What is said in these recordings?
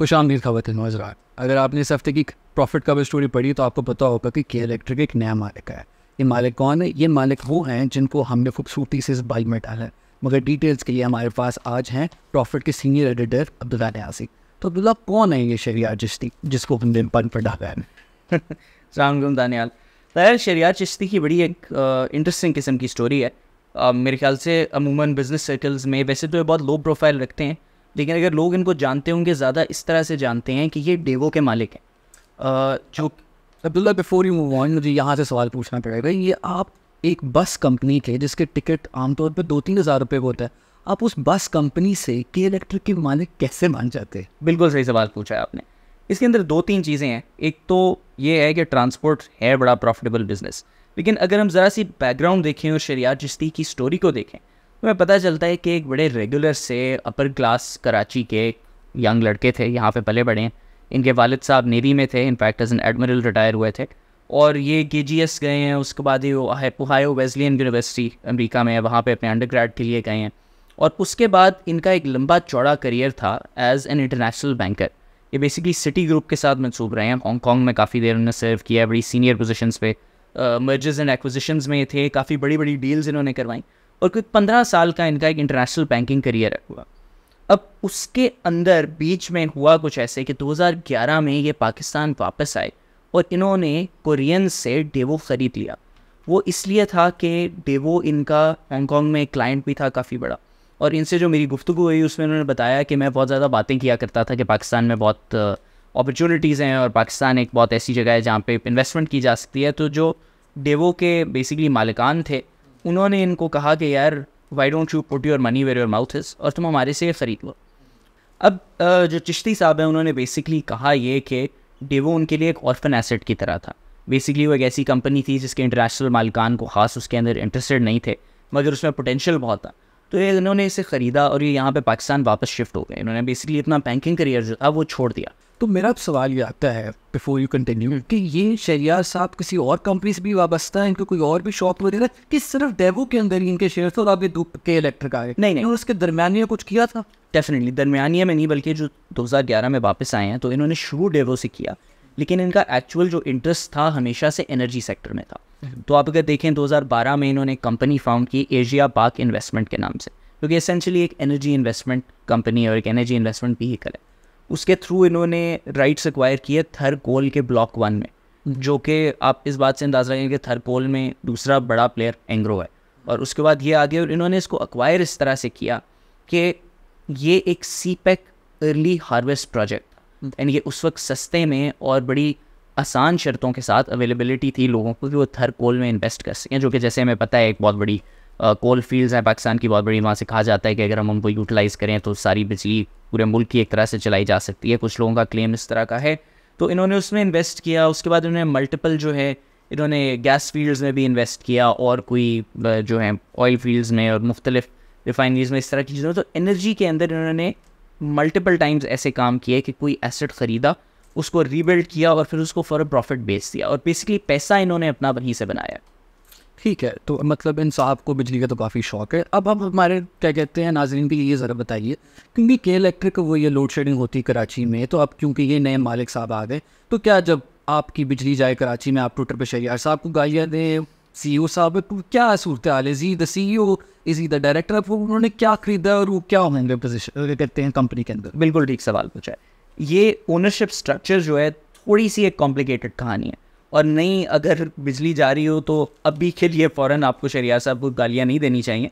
खुश आमदीद खातिन मजरान अगर आपने इस हफ्ते की प्रॉफिट कवर स्टोरी पढ़ी तो आपको पता होगा कि के इलेक्ट्रिक एक नया मालिक है ये मालिक कौन है ये मालिक वो हैं जिनको हमने खूबसूरती से इस बाइक में डाला है मगर डिटेल्स के लिए हमारे पास आज हैं प्रॉफिट के सीनियर एडिटर अब्दुल्ला न्यासी तो अब्दुल्ला कौन है ये शरिया चिश्ती जिसको हमने पन पर डाला है सलाम दानियाल तैयार शरिया चिश्ती की बड़ी एक इंटरेस्टिंग किस्म की स्टोरी है मेरे ख्याल से अमूमन बिज़नेस सर्कल्स में वैसे तो ये बहुत लो प्रोफाइल रखते हैं लेकिन अगर लोग इनको जानते होंगे ज़्यादा इस तरह से जानते हैं कि ये डेवो के मालिक हैं जो Abdullah before you move on मुझे यहाँ से सवाल पूछना पड़ेगा ये आप एक बस कंपनी के जिसके टिकट आमतौर पर दो तीन हज़ार रुपये होता है आप उस बस कंपनी से के इलेक्ट्रिक के मालिक कैसे मान जाते हैं बिल्कुल सही सवाल पूछा है आपने इसके अंदर दो तीन चीज़ें हैं एक तो ये है कि ट्रांसपोर्ट है बड़ा प्रॉफिटेबल बिजनेस लेकिन अगर हम ज़रा सी बैकग्राउंड देखें और शरिया चिश्ती की स्टोरी को देखें हमें पता चलता है कि एक बड़े रेगुलर से अपर क्लास कराची के यंग लड़के थे यहाँ पे पले बड़े हैं इनके वालिद साहब नेवी में थे in fact as an admiral retire हुए थे और ये के जी एस गए हैं उसके बाद ये पोहायो वेस्लियन यूनिवर्सिटी अमरीका में वहाँ पर अपने अंडर के लिए गए हैं और उसके बाद इनका एक लंबा चौड़ा करियर था एज एन इंटरनेशनल बैंकर ये बेसिकली सिटी ग्रुप के साथ मनसूब रहे हैं हॉन्गकॉन्ग में काफ़ी देर उन्होंने सर्व किया बड़ी सीनियर पोजिशन पे मर्जेज एंड एक्विजिशन में थे काफ़ी बड़ी बड़ी डील्स इन्होंने करवाई और कोई पंद्रह साल का इनका एक इंटरनेशनल बैंकिंग करियर हुआ अब उसके अंदर बीच में हुआ कुछ ऐसे कि 2011 में ये पाकिस्तान वापस आए और इन्होंने कोरियन से डेवो ख़रीद लिया वो इसलिए था कि डेवो इनका हांगकॉन्ग में क्लाइंट भी था काफ़ी बड़ा और इनसे जो मेरी गुफ्तु हुई उसमें उन्होंने बताया कि मैं बहुत ज़्यादा बातें किया करता था कि पाकिस्तान में बहुत अपॉर्चुनिटीज़ हैं और पाकिस्तान एक बहुत ऐसी जगह है जहाँ पे इन्वेस्टमेंट की जा सकती है तो जो डेवो के बेसिकली मालिकान थे उन्होंने इनको कहा कि यार why don't you put your money where your mouth is और तुम हमारे से खरीद लो अब जो चिश्ती साहब हैं उन्होंने बेसिकली कहा ये कि डेवो उनके लिए एक ऑर्फन एसेट की तरह था बेसिकली वो एक ऐसी कंपनी थी जिसके इंटरनेशनल मालकान को खास उसके अंदर इंटरेस्टेड नहीं थे मगर उसमें पोटेंशियल बहुत था तो ये इन्होंने इसे ख़रीदा और ये यहाँ पे पाकिस्तान वापस शिफ्ट हो गए इन्होंने बेसिकली अपना बैंकिंग करियर जो था वो छोड़ दिया तो मेरा अब सवाल ये आता है बिफोर यू कंटिन्यू कि ये शरियार साहब किसी और कंपनी से भी वाबस्ता है इनको कोई और भी शॉप वगैरह कि सिर्फ डेवो के अंदर ही इनके शेयर थे और अब ये दो के इलेक्ट्रिक आए नहीं नहीं उसके दरमियानिया कुछ किया था डेफिनेटली दरमियानिया में नहीं बल्कि जो दो में वापस आए हैं तो इन्होंने शुरू डेवो से किया लेकिन इनका एक्चुअल जो इंटरेस्ट था हमेशा से एनर्जी सेक्टर में था हम्म। तो आप अगर देखें 2012 में इन्होंने कंपनी फाउंड की एशिया पार्क इन्वेस्टमेंट के नाम से क्योंकि एसेंशली एक एनर्जी इन्वेस्टमेंट कंपनी और एक एनर्जी इन्वेस्टमेंट भी है उसके थ्रू इन्होंने राइट्स एक्वायर किए थर कोल के ब्लॉक वन में जो कि आप इस बात से अंदाज़ लगाएंगे कि थर कोल में दूसरा बड़ा प्लेयर एंग्रो है और उसके बाद ये आ गया और इन्होंने इसको एक्वायर इस तरह से किया कि ये एक CPEC early harvest project and ये उस वक्त सस्ते में और बड़ी आसान शर्तों के साथ अवेलेबिलिटी थी लोगों को कि वो थर कोल में इन्वेस्ट कर सकें जो कि जैसे हमें पता है एक बहुत बड़ी कोल फील्ड्स हैं पाकिस्तान की बहुत बड़ी वहाँ से कहा जाता है कि अगर हम उनको यूटिलाइज़ करें तो सारी बिजली पूरे मुल्क की एक तरह से चलाई जा सकती है कुछ लोगों का क्लेम इस तरह का है तो इन्होंने उसमें इन्वेस्ट किया उसके बाद इन्होंने मल्टीपल जो है इन्होंने गैस फील्ड्स में भी इन्वेस्ट किया और कोई जो है ऑयल फील्ड्स में और मुख्तलिफ रिफाइनरीज में इस तरह की चीज़ों तो एनर्जी के अंदर इन्होंने मल्टीपल टाइम्स ऐसे काम किए कि कोई एसेट ख़रीदा उसको रीबिल्ड किया और फिर उसको फॉर प्रॉफिट बेच दिया और बेसिकली पैसा इन्होंने अपना वहीं से बनाया ठीक है तो मतलब इन साहब को बिजली का तो काफ़ी शौक है अब हम हमारे क्या कहते हैं नाजरन के लिए ये ज़रा बताइए क्योंकि के इलेक्ट्रिक वो ये लोड शेडिंग होती कराची में तो अब क्योंकि ये नए मालिक साहब आ गए तो क्या जब आपकी बिजली जाए कराची में आप ट्विटर पर शरियार साहब को गालियाँ दें सी ई ओ साहब क्या सूरत हाल है जी the C E O is the director of उन्होंने क्या खरीदा और वो क्या होंगे पोजिशन कहते हैं कंपनी के अंदर बिल्कुल ठीक सवाल पूछा है ये ओनरशिप स्ट्रक्चर जो है थोड़ी सी एक कॉम्प्लिकेटेड कहानी है और नहीं अगर बिजली जा रही हो तो अभी के लिए फ़ौर आपको शरिया साहब को गालियाँ नहीं देनी चाहिए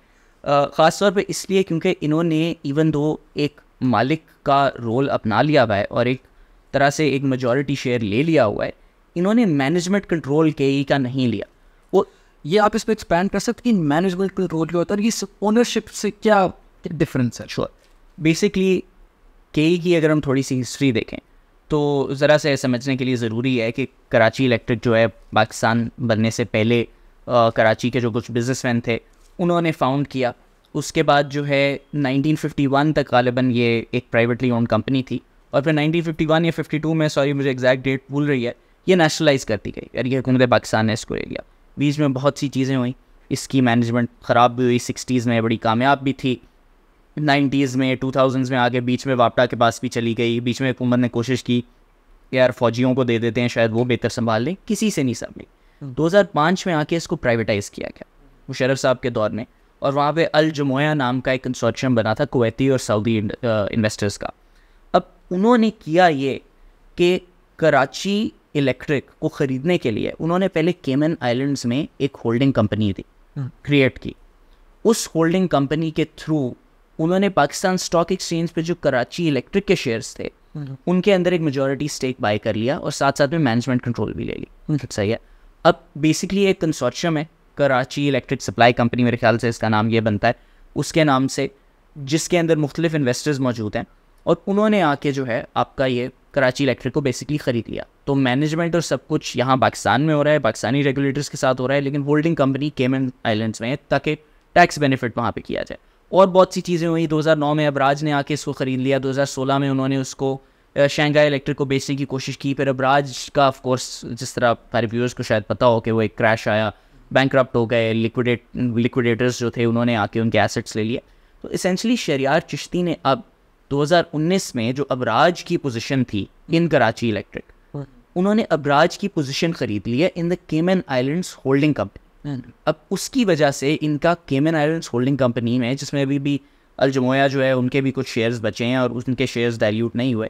ख़ास तौर पर इसलिए क्योंकि इन्होंने इवन दो एक मालिक का रोल अपना लिया हुआ है और एक तरह से एक मेजॉरिटी शेयर ले लिया हुआ है इन्होंने मैनेजमेंट कंट्रोल के ही का नहीं लिया वो ये आप इस पर एक्सपैंड कर सकते हैं मैनेजमेंट कंट्रोल क्या होता है इस ओनरशिप से क्या डिफरेंस है श्योर बेसिकली के की अगर हम थोड़ी सी हिस्ट्री देखें तो ज़रा सा समझने के लिए ज़रूरी है कि कराची इलेक्ट्रिक जो है पाकिस्तान बनने से पहले आ, कराची के जो कुछ बिजनेसमैन थे उन्होंने फाउंड किया उसके बाद जो है 1951 तक गालिबा ये एक प्राइवेटली ओन कंपनी थी और फिर 1951 या 52 में सॉरी मुझे एग्जैक्ट डेट भूल रही है ये नेशनलाइज कर दी गई यानी कि हुकूमत पाकिस्तान ने इसको ले लिया बीच में बहुत सी चीज़ें हुई इसकी मैनेजमेंट ख़राब भी हुई सिक्सटीज़ में बड़ी कामयाब भी थी नाइन्टीज़ में टू थाउजेंड्स में आगे बीच में वापटा के पास भी चली गई बीच में हुकूमत ने कोशिश की यार फौजियों को दे देते हैं शायद वो बेहतर संभाल लें किसी से नहीं संभली हम्म। दो हज़ार पाँच में आके इसको प्राइवेटाइज़ किया गया मुशरफ साहब के दौर में और वहाँ पे अल जमोया नाम का एक कंसोर्शियम बना था कुवैती और सऊदी इन्वेस्टर्स का अब उन्होंने किया ये कि कराची इलेक्ट्रिक को ख़रीदने के लिए उन्होंने पहले केमन आइलैंड्स में एक होल्डिंग कंपनी दी क्रिएट हम्म। की उस होल्डिंग कंपनी के थ्रू उन्होंने पाकिस्तान स्टॉक एक्सचेंज पे जो कराची इलेक्ट्रिक के शेयर्स थे हम्म। उनके अंदर एक मेजोरिटी स्टेक बाय कर लिया और साथ साथ में मैनेजमेंट कंट्रोल भी ले ली हम्म। तो सही है अब बेसिकली एक कंसोर्शियम है कराची इलेक्ट्रिक सप्लाई कंपनी मेरे ख्याल से इसका नाम ये बनता है उसके नाम से जिसके अंदर मुख्तलिफ इन्वेस्टर्स मौजूद हैं और उन्होंने आके जो है आपका ये कराची इलेक्ट्रिक को बेसिकली ख़रीद लिया तो मैनेजमेंट और सब कुछ यहाँ पाकिस्तान में हो रहा है पाकिस्तानी रेगुलेटर्स के साथ हो रहा है लेकिन होल्डिंग कंपनी केमन आइलैंड्स में है ताकि टैक्स बेनिफिट वहाँ पर किया जाए और बहुत सी चीज़ें हुई 2009 में अबराज ने आके इसको ख़रीद लिया 2016 में उन्होंने उसको शंघाई इलेक्ट्रिक को बेचने की कोशिश की फिर अबराज का ऑफ कोर्स जिस तरह हमारे व्यूअर्स को शायद पता हो कि वो एक क्रैश आया बैंक हो गए लिक्विडेट लिक्विडेटर्स जो थे उन्होंने आके उनके एसेट्स ले लिए तो इसेंशली शरियार चिश्ती ने अब 2019 में जो अबराज की पोजीशन थी इन कराची इलेक्ट्रिक हाँ। उन्होंने अबराज की पोजीशन खरीद ली है in the Cayman Islands holding company अब उसकी वजह से इनका केमन आयरन्स होल्डिंग कंपनी में जिसमें अभी भी अलजमोया जो है उनके भी कुछ शेयर्स बचे हैं और उनके शेयर्स डाइल्यूट नहीं हुए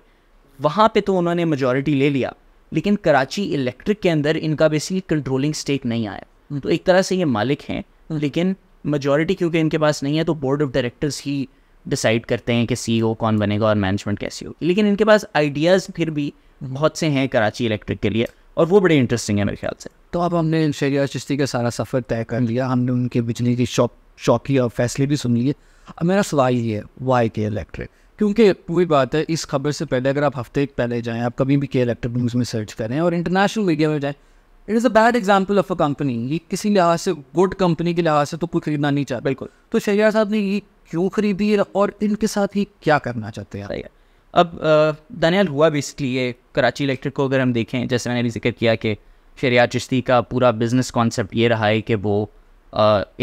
वहाँ पे तो उन्होंने मेजोरिटी ले लिया लेकिन कराची इलेक्ट्रिक के अंदर इनका बेसिकली कंट्रोलिंग स्टेक नहीं आया तो एक तरह से ये मालिक हैं लेकिन मेजोरिटी क्योंकि इनके पास नहीं है तो बोर्ड ऑफ डायरेक्टर्स ही डिसाइड करते हैं कि सी e कौन बनेगा और मैनेजमेंट कैसी होगी लेकिन इनके पास आइडियाज़ फिर भी बहुत से हैं कराची इलेक्ट्रिक के लिए और वो बड़े इंटरेस्टिंग है मेरे ख्याल से तो अब हमने शरिया चिश्ती का सारा सफ़र तय कर लिया हमने उनके बिजली की शौक शौकी और फैसले भी सुन लिए अब मेरा सवाल ये है वाई के इलेक्ट्रिक क्योंकि पूरी बात है इस खबर से पहले अगर आप हफ्ते पहले जाएँ आप कभी भी के इलेक्ट्रिक न्यूज़ में सर्च करें और इंटरनेशनल मीडिया में जाएँ it is a bad example of a company ये किसी लिहाज से गुड कंपनी के लिहाज से तो कोई खरीदना नहीं चाहता बिल्कुल तो शहरियार साहब ने ये क्यों खरीदी और इनके साथ ही क्या करना चाहते हैं अब दानियाल हुआ बेसिकली ये कराची इलेक्ट्रिक को अगर हम देखें जैसे मैंने जिक्र किया कि शरिया चिश्ती का पूरा बिज़नेस कॉन्सेप्ट ये रहा है कि वो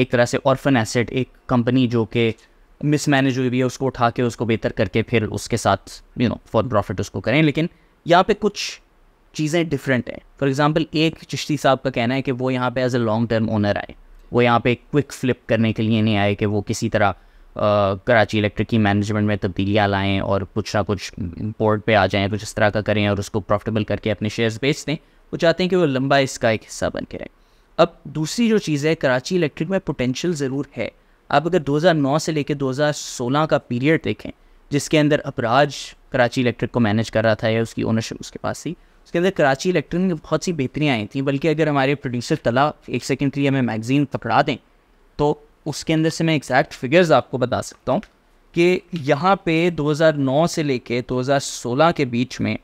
एक तरह से ऑर्फन एसेट एक कंपनी जो कि मिसमैनेज हुई हुई है उसको उठा के उसको बेहतर करके फिर उसके साथ यू नो फॉर प्रॉफिट उसको करें लेकिन यहाँ पे कुछ चीज़ें डिफरेंट हैं फॉर एग्ज़ाम्पल एक चिश्ती साहब का कहना है कि वो यहाँ पे as a long term owner आए वो यहाँ पे क्विक फ्लिप करने के लिए नहीं आए कि वो किसी तरह कराची इलेक्ट्रिक की मैनेजमेंट में तब्दीलियाँ लाएँ और कुछ ना कुछ पोर्ट पे आ जाएँ कुछ इस तरह का करें और उसको प्रॉफिटेबल करके अपने शेयर्स बेच दें वो चाहते हैं कि वो लंबा इसका एक हिस्सा बन के रहे अब दूसरी जो चीज़ है कराची इलेक्ट्रिक में पोटेंशियल ज़रूर है आप अगर 2009 से लेकर 2016 का पीरियड देखें जिसके अंदर अपराज कराची इलेक्ट्रिक को मैनेज कर रहा था या उसकी ओनरशिप उसके पास थी उसके अंदर कराची इलेक्ट्रिक में बहुत सी बेहतरियाँ आई थी बल्कि अगर हमारे प्रोड्यूसर तला एक सेकेंड के लिए हमें मैगज़ीन पकड़ा दें तो उसके अंदर से मैं एग्जैक्ट फिगर्स आपको बता सकता हूँ कि यहाँ पे 2009 से लेके 2016 के बीच में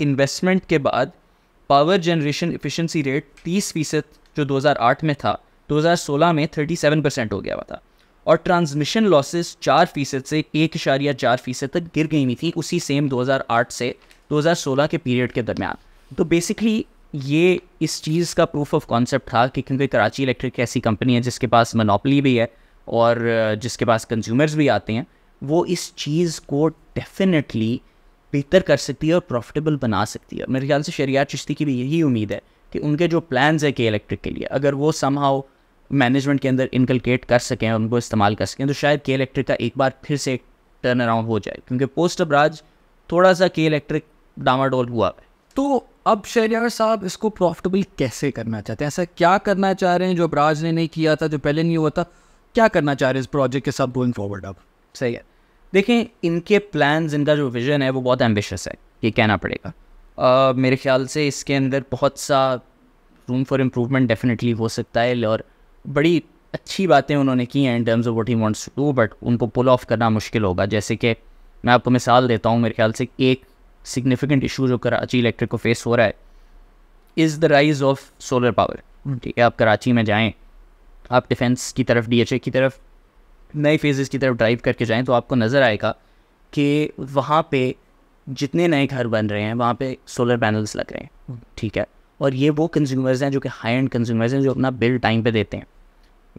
इन्वेस्टमेंट के बाद पावर जनरेशन इफिशेंसी रेट तीस फीसद जो 2008 में था 2016 में 37 परसेंट हो गया हुआ था और ट्रांसमिशन लॉसेस चार फीसद से एक इशारिया चार फीसद तक गिर गई हुई थी उसी सेम 2008 से 2016 के पीरियड के दरमियान तो बेसिकली ये इस चीज़ का प्रूफ ऑफ कॉन्सेप्ट था कि क्योंकि कराची इलेक्ट्रिक ऐसी कंपनी है जिसके पास मनोपली भी है और जिसके पास कंज्यूमर्स भी आते हैं वो इस चीज़ को डेफिनेटली बेहतर कर सकती है और प्रॉफिटेबल बना सकती है मेरे ख्याल से शरिया चिश्ती की भी यही उम्मीद है कि उनके जो प्लान्स है के इलेक्ट्रिक के लिए अगर वो समहाउ मैनेजमेंट के अंदर इनकलकेट कर सकें उनको इस्तेमाल कर सकें तो शायद के इलेक्ट्रिक का एक बार फिर से टर्न अराउंड हो जाए क्योंकि पोस्ट अबराज थोड़ा सा के इलेक्ट्रिक डामाडोल हुआ है तो अब शहरिया साहब इसको प्रॉफिटेबल कैसे करना चाहते हैं ऐसा क्या करना चाह रहे हैं जो अबराज ने नहीं किया था जो पहले नहीं हुआ था क्या करना चाह रहे हैं इस प्रोजेक्ट के साथ गोइंग फॉरवर्ड अब सही है देखें इनके प्लान इनका जो विज़न है वो बहुत एम्बिशस है ये कहना पड़ेगा uh, मेरे ख्याल से इसके अंदर बहुत सा रूम फॉर इम्प्रूवमेंट डेफिनेटली हो सकता है और बड़ी अच्छी बातें उन्होंने की हैं in terms of what he wants to do but उनको पुल ऑफ करना मुश्किल होगा जैसे कि मैं आपको मिसाल देता हूँ मेरे ख्याल से एक सिग्निफिकेंट इशू जो कराची इलेक्ट्रिक को फेस हो रहा है is the rise of solar power ठीक है आप कराची में जाएँ आप डिफेंस की तरफ डी की तरफ नए फेजेस की तरफ ड्राइव करके जाएँ तो आपको नज़र आएगा कि वहाँ पे जितने नए घर बन रहे हैं वहाँ पे सोलर पैनल्स लग रहे हैं ठीक है और ये वो कंज्यूमर्स हैं जो कि हाई एंड कंज्यूमर्स हैं जो अपना बिल टाइम पे देते हैं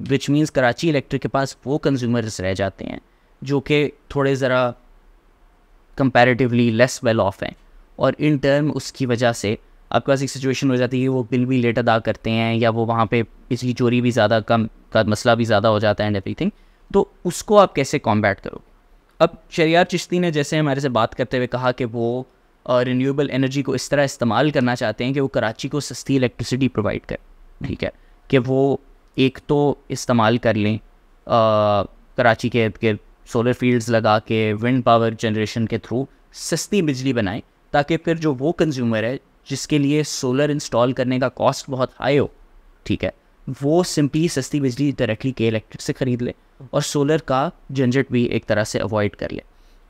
विच मीन्स कराची इलेक्ट्रिक के पास वो कंज्यूमर्स रह जाते हैं जो कि थोड़े ज़रा कंपेरेटिवली लेस वेल ऑफ हैं और इन टर्म उसकी वजह से आपके पास एक सिचुएशन हो जाती है कि वो बिल भी लेट अदा करते हैं या वो वहाँ पे इसकी चोरी भी ज़्यादा कम का मसला भी ज़्यादा हो जाता है एंड थिंग तो उसको आप कैसे कॉम्बैट करो अब शरियार चिश्ती ने जैसे हमारे से बात करते हुए कहा कि वो रिन्यूएबल एनर्जी को इस तरह इस्तेमाल करना चाहते हैं कि वो कराची को सस्ती इलेक्ट्रिसिटी प्रोवाइड करें ठीक है कि वो एक तो इस्तेमाल कर लें आ, कराची के इर्द गिर्द सोलर फील्ड्स लगा के विंड पावर जनरेशन के थ्रू सस्ती बिजली बनाएं ताकि फिर जो वो कंज्यूमर है जिसके लिए सोलर इंस्टॉल करने का कॉस्ट बहुत हाई हो ठीक है वो सिंपली सस्ती बिजली डायरेक्टली के इलेक्ट्रिक से ख़रीद ले और सोलर का झंझट भी एक तरह से अवॉइड कर ले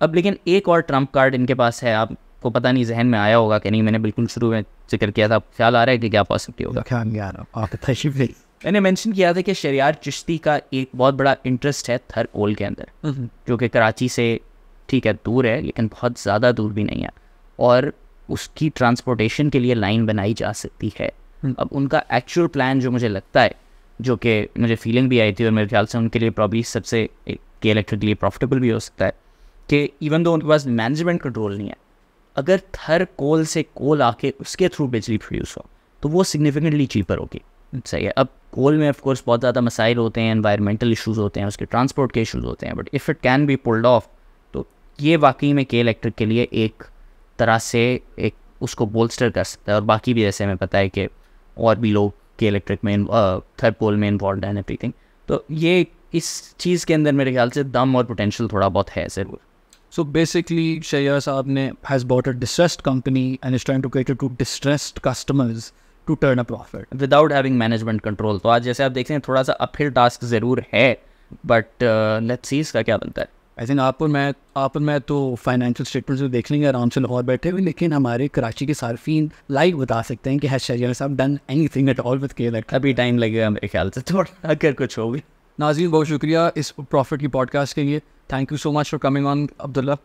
अब लेकिन एक और ट्रम्प कार्ड इनके पास है आपको पता नहीं जहन में आया होगा कि नहीं मैंने बिल्कुल शुरू में जिक्र किया था ख्याल आ रहा है कि क्या पॉसिबिलिटी होगा ख्याल आ रहा मैंने मेंशन किया था कि शरियार चिश्ती का एक बहुत बड़ा इंटरेस्ट है थर ओल के अंदर हम्म। जो कि कराची से ठीक है दूर है लेकिन बहुत ज़्यादा दूर भी नहीं है और उसकी ट्रांसपोर्टेशन के लिए लाइन बनाई जा सकती है हम्म। अब उनका एक्चुअल प्लान जो मुझे लगता है जो कि मुझे फीलिंग भी आई थी और मेरे ख्याल से उनके लिए प्रॉब्ली सबसे के इलेक्ट्रिक के लिए प्रॉफिटेबल भी हो सकता है कि इवन दो उनके पास मैनेजमेंट कंट्रोल नहीं है अगर थर कोल से कोल आके उसके थ्रू बिजली प्रोड्यूस हो तो वो सिग्निफिकेंटली चीपर होगी सही है अब कोल में ऑफकोर्स बहुत ज़्यादा मसाइल होते हैं इन्वायरमेंटल इशूज़ होते हैं उसके ट्रांसपोर्ट के इशूज़ होते हैं but if it can be pulled off तो ये वाकई में के इलेक्ट्रिक के लिए एक तरह से एक उसको बोल्स्टर कर सकता है और बाकी भी जैसे हमें पता है कि और भी लोग के इलेक्ट्रिक में थर्ड पोल uh, में इन्वॉल्व एंड एवरीथिंग तो ये इस चीज़ के अंदर मेरे ख्याल से दम और पोटेंशियल थोड़ा बहुत है ज़रूर सो बेसिकली शैया साहब ने has bought a distressed company and is trying to cater to distressed customers to turn a profit without having management control तो आज जैसे आप देख रहे हैं थोड़ा सा अपहिल टास्क ज़रूर है बट लेट्स सी इसका क्या बनता है आई थिंक आप और मैं आप और मैं तो फाइनेंशियल स्टेटमेंट्स तो देख लेंगे आराम से लाहौर बैठे हुए लेकिन हमारे कराची के सार्फिन लाइव बता सकते हैं कि है साहब done anything at all with care अभी टाइम लगेगा मेरे ख्याल से थोड़ा अगर कुछ होगी नाजीन बहुत शुक्रिया इस प्रॉफिट की पॉडकास्ट के लिए thank you so much for coming on Abdullah